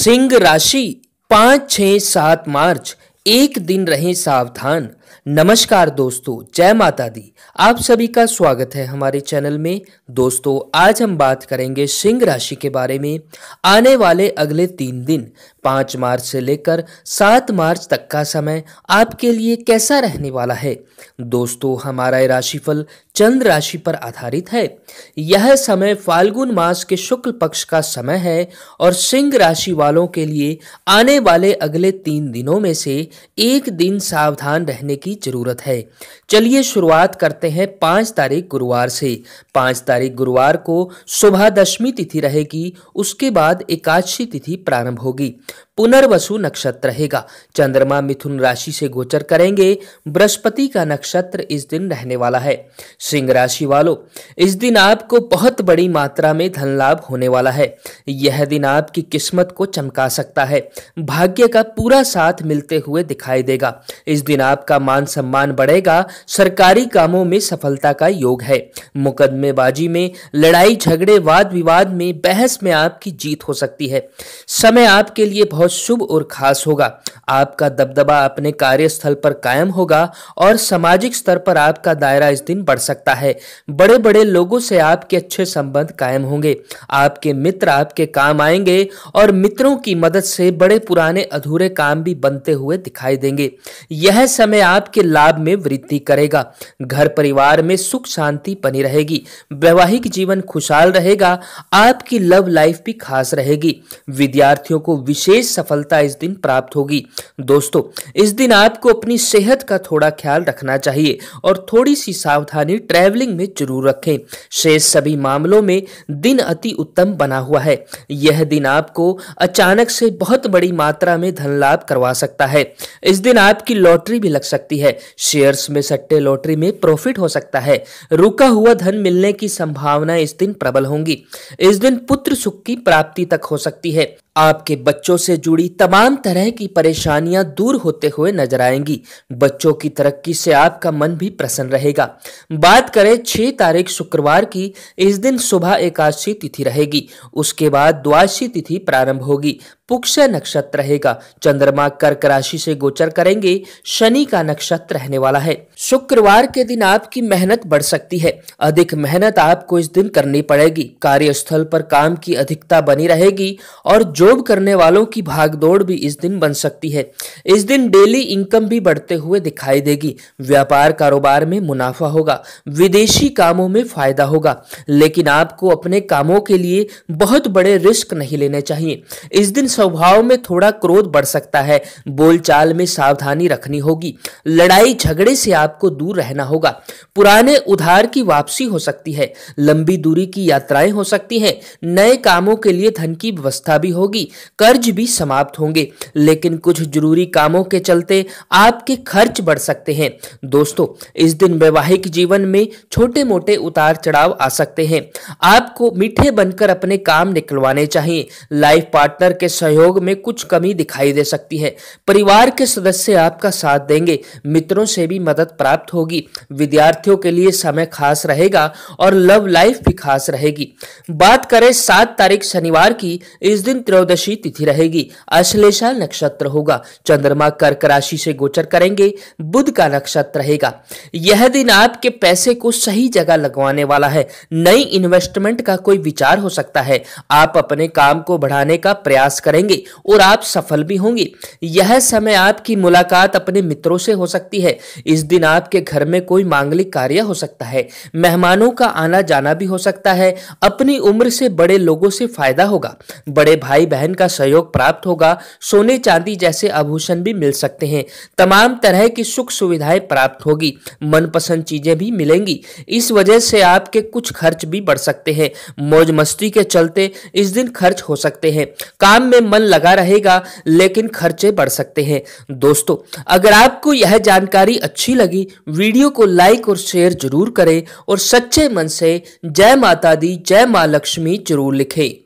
सिंह राशि पाँच छ सात मार्च एक दिन रहें सावधान नमस्कार दोस्तों जय माता दी आप सभी का स्वागत है हमारे चैनल में दोस्तों आज हम बात करेंगे सिंह राशि के बारे में आने वाले अगले तीन दिन पाँच मार्च से लेकर सात मार्च तक का समय आपके लिए कैसा रहने वाला है दोस्तों हमारा राशिफल चंद्र राशि पर आधारित है यह समय फाल्गुन मास के शुक्ल पक्ष का समय है और सिंह राशि वालों के लिए आने वाले अगले तीन दिनों में से एक दिन सावधान रहने की जरूरत है चलिए शुरुआत करते हैं पाँच तारीख गुरुवार से पाँच तारीख गुरुवार को सुबह दशमी तिथि रहेगी उसके बाद एकादशी तिथि प्रारंभ होगी पुनर्वसु नक्षत्र रहेगा चंद्रमा मिथुन राशि से गोचर करेंगे बृहस्पति का नक्षत्र इस दिन रहने वाला है सिंह राशि वालों इस दिन आपको बहुत बड़ी मात्रा में धन लाभ होने वाला है यह दिन आपकी किस्मत को चमका सकता है भाग्य का पूरा साथ मिलते हुए दिखाई देगा इस दिन आपका मान सम्मान बढ़ेगा सरकारी कामों में सफलता का योग है मुकदमेबाजी में लड़ाई झगड़े वाद विवाद में बहस में आपकी जीत हो सकती है समय आपके लिए लिए बहुत शुभ और खास होगा आपका दबदबा अपने कार्यस्थल पर कायम होगा और सामाजिक स्तर पर आपका दायरा इस दिन बढ़ सकता है बड़े बड़े लोगों से आपके अच्छे संबंध कायम होंगे आपके मित्र आपके काम आएंगे और मित्रों की मदद से बड़े पुराने अधूरे काम भी बनते हुए दिखाई देंगे यह समय आपके लाभ में वृद्धि करेगा घर परिवार में सुख शांति बनी रहेगी वैवाहिक जीवन खुशहाल रहेगा आपकी लव लाइफ भी खास रहेगी विद्यार्थियों को विशेष विशेष सफलता इस दिन प्राप्त होगी दोस्तों इस दिन आपको अपनी सेहत का थोड़ा ख्याल रखना चाहिए और थोड़ी सी सावधानी ट्रैवलिंग में जरूर रखें शेष सभी मामलों में दिन अति उत्तम बना हुआ है यह दिन आपको अचानक से बहुत बड़ी मात्रा में धन लाभ करवा सकता है इस दिन आपकी लॉटरी भी लग सकती है शेयर्स में सट्टे लॉटरी में प्रॉफिट हो सकता है रुका हुआ धन मिलने की संभावना इस दिन प्रबल होंगी इस दिन पुत्र सुख की प्राप्ति तक हो सकती है आपके बच्चों से जुड़ी तमाम तरह की परेशानियां दूर होते हुए नजर आएंगी बच्चों की तरक्की से आपका मन भी प्रसन्न रहेगा बात करें छह तारीख शुक्रवार की इस दिन सुबह एकादशी तिथि रहेगी उसके बाद द्वादशी तिथि प्रारंभ होगी पुक्षय नक्षत्र रहेगा चंद्रमा कर्क राशि से गोचर करेंगे शनि का नक्षत्र रहने वाला है शुक्रवार के दिन आपकी मेहनत बढ़ सकती है अधिक मेहनत आपको इस दिन करनी पड़ेगी कार्यस्थल पर काम की अधिकता बनी रहेगी और जॉब करने वालों की भागदौड़ भी इस दिन बन सकती है इस दिन डेली इनकम भी बढ़ते हुए दिखाई देगी व्यापार कारोबार में मुनाफा होगा विदेशी कामों में फायदा होगा लेकिन आपको अपने कामों के लिए बहुत बड़े रिस्क नहीं लेने चाहिए इस दिन स्वभाव में थोड़ा क्रोध बढ़ सकता है बोलचाल में सावधानी रखनी होगी लड़ाई झगड़े से आपको दूर रहना होगा पुराने उधार की वापसी हो सकती है लंबी दूरी की यात्राएं हो सकती हैं नए कामों के लिए धन की व्यवस्था भी होगी कर्ज भी समाप्त होंगे लेकिन कुछ जरूरी कामों के चलते आपके खर्च बढ़ सकते हैं दोस्तों इस दिन वैवाहिक जीवन में छोटे मोटे उतार चढ़ाव आ सकते हैं आपको मीठे बनकर अपने काम निकलवाने चाहिए लाइफ पार्टनर के सहयोग में कुछ कमी दिखाई दे सकती है परिवार के सदस्य आपका साथ देंगे मित्रों से भी मदद प्राप्त होगी विद्यार्थियों के लिए समय खास रहेगा और लव लाइफ भी खास रहेगी बात करें सात तारीख शनिवार की इस दिन त्रयोदशी तिथि रहेगी अश्लेषा नक्षत्र होगा चंद्रमा कर्क राशि से गोचर करेंगे बुध का नक्षत्र रहेगा यह दिन आपके पैसे को सही जगह लगवाने वाला है नई इन्वेस्टमेंट का कोई विचार हो सकता है आप अपने काम को बढ़ाने का प्रयास करें करेंगे और आप सफल भी होंगे यह समय आपकी मुलाकात अपने मित्रों से हो सकती है इस दिन आपके घर में कोई मांगलिक कार्य हो सकता है मेहमानों का आना जाना भी हो सकता है अपनी उम्र से बड़े लोगों से फायदा होगा बड़े भाई बहन का सहयोग प्राप्त होगा सोने चांदी जैसे आभूषण भी मिल सकते हैं तमाम तरह की सुख सुविधाएं प्राप्त होगी मनपसंद चीजें भी मिलेंगी इस वजह से आपके कुछ खर्च भी बढ़ सकते हैं मौज मस्ती के चलते इस दिन खर्च हो सकते हैं काम में मन लगा रहेगा लेकिन खर्चे बढ़ सकते हैं दोस्तों अगर आपको यह जानकारी अच्छी लगी वीडियो को लाइक और शेयर जरूर करें और सच्चे मन से जय माता दी जय माँ लक्ष्मी जरूर लिखें